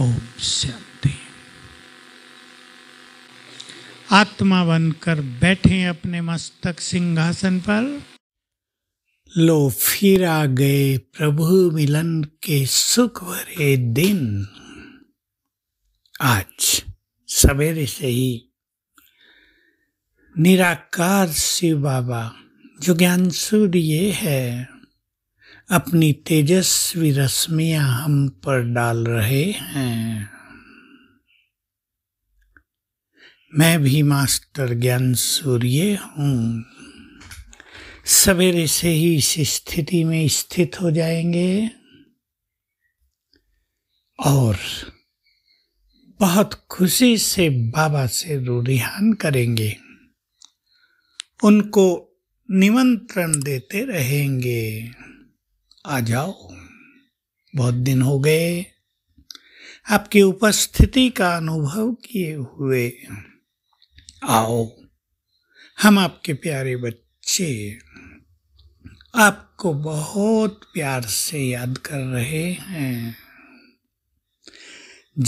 ओम शांति आत्मा बनकर बैठे अपने मस्तक सिंहासन पर लो फिर आ गए प्रभु मिलन के सुख भरे दिन आज सवेरे से ही निराकार शिव बाबा जो ज्ञान सूर्य है अपनी तेजस्वी रश्मियां हम पर डाल रहे हैं मैं भी मास्टर ज्ञान सूर्य हूँ सवेरे से ही इस स्थिति में स्थित हो जाएंगे और बहुत खुशी से बाबा से रूढ़िहान करेंगे उनको निमंत्रण देते रहेंगे आ जाओ बहुत दिन हो गए आपकी उपस्थिति का अनुभव किए हुए आओ हम आपके प्यारे बच्चे आपको बहुत प्यार से याद कर रहे हैं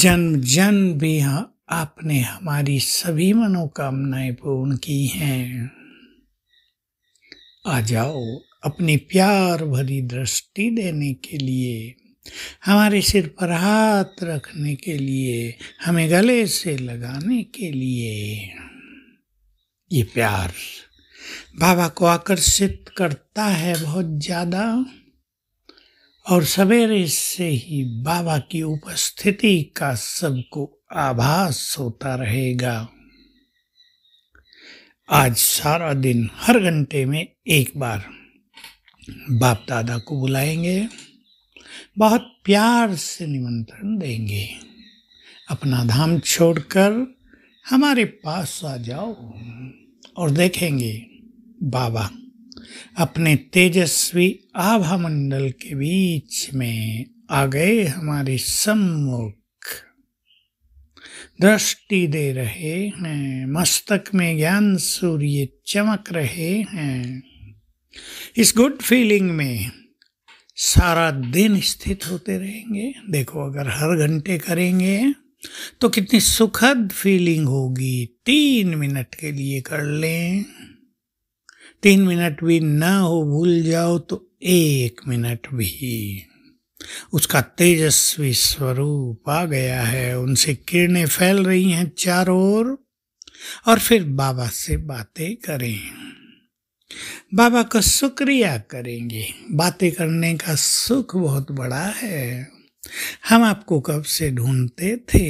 जन्म जन भी हाँ, आपने हमारी सभी मनोकामनाएं पूर्ण की हैं आ जाओ अपनी प्यार भरी दृष्टि देने के लिए हमारे सिर पर हाथ रखने के लिए हमें गले से लगाने के लिए ये प्यार बाबा को आकर्षित करता है बहुत ज़्यादा और सवेरे से ही बाबा की उपस्थिति का सबको आभास होता रहेगा आज सारा दिन हर घंटे में एक बार बाप दादा को बुलाएंगे बहुत प्यार से निमंत्रण देंगे अपना धाम छोड़कर हमारे पास आ जाओ और देखेंगे बाबा अपने तेजस्वी आभा मंडल के बीच में आ गए हमारे सम्मुख दृष्टि दे रहे हैं मस्तक में ज्ञान सूर्य चमक रहे हैं इस गुड फीलिंग में सारा दिन स्थित होते रहेंगे देखो अगर हर घंटे करेंगे तो कितनी सुखद फीलिंग होगी तीन मिनट के लिए कर लें तीन मिनट भी ना हो भूल जाओ तो एक मिनट भी उसका तेजस्वी स्वरूप आ गया है उनसे किरणें फैल रही हैं चारों ओर और फिर बाबा से बातें करें बाबा का शुक्रिया करेंगे बातें करने का सुख बहुत बड़ा है हम आपको कब से ढूंढते थे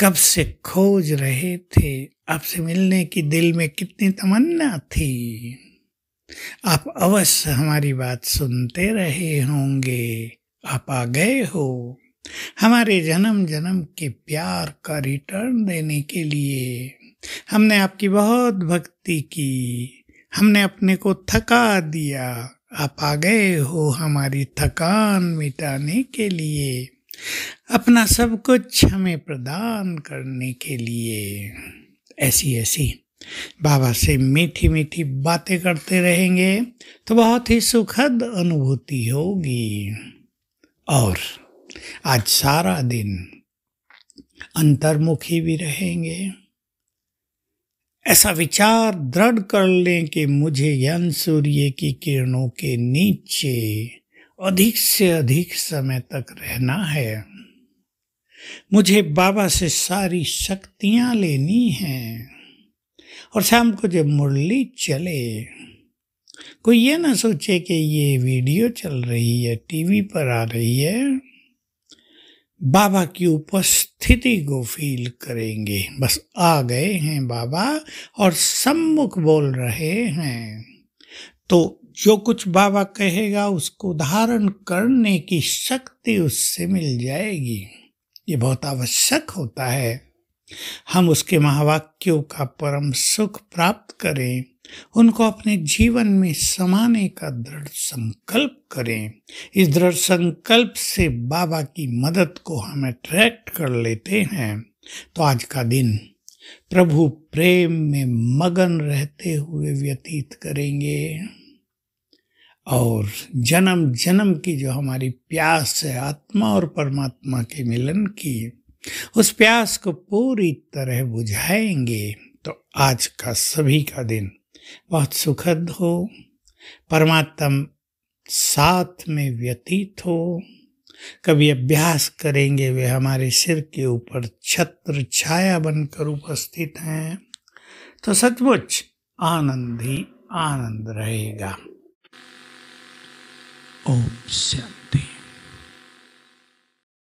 कब से खोज रहे थे आपसे मिलने की दिल में कितनी तमन्ना थी आप अवश्य हमारी बात सुनते रहे होंगे आप आ गए हो हमारे जन्म जन्म के प्यार का रिटर्न देने के लिए हमने आपकी बहुत भक्ति की हमने अपने को थका दिया आप आ गए हो हमारी थकान मिटाने के लिए अपना सब कुछ हमें प्रदान करने के लिए ऐसी ऐसी बाबा से मीठी मीठी बातें करते रहेंगे तो बहुत ही सुखद अनुभूति होगी और आज सारा दिन अंतर्मुखी भी रहेंगे ऐसा विचार दृढ़ कर लें कि मुझे यन सूर्य की किरणों के नीचे अधिक से अधिक समय तक रहना है मुझे बाबा से सारी शक्तियां लेनी हैं और शाम को जब मुरली चले कोई ये ना सोचे कि ये वीडियो चल रही है टीवी पर आ रही है बाबा की उपस्थिति को फील करेंगे बस आ गए हैं बाबा और सम्मुख बोल रहे हैं तो जो कुछ बाबा कहेगा उसको धारण करने की शक्ति उससे मिल जाएगी ये बहुत आवश्यक होता है हम उसके महावाक्यों का परम सुख प्राप्त करें उनको अपने जीवन में समाने का दृढ़ संकल्प करें इस दृढ़ संकल्प से बाबा की मदद को हम अट्रैक्ट कर लेते हैं तो आज का दिन प्रभु प्रेम में मगन रहते हुए व्यतीत करेंगे और जन्म जन्म की जो हमारी प्यास है आत्मा और परमात्मा के मिलन की उस प्यास को पूरी तरह बुझाएंगे तो आज का सभी का दिन बहुत सुखद हो परमात्म साथ में व्यतीत हो कभी अभ्यास करेंगे वे हमारे सिर के ऊपर छत्र छाया बनकर उपस्थित हैं तो सचमुच आनंद ही आनंद रहेगा ओम शांति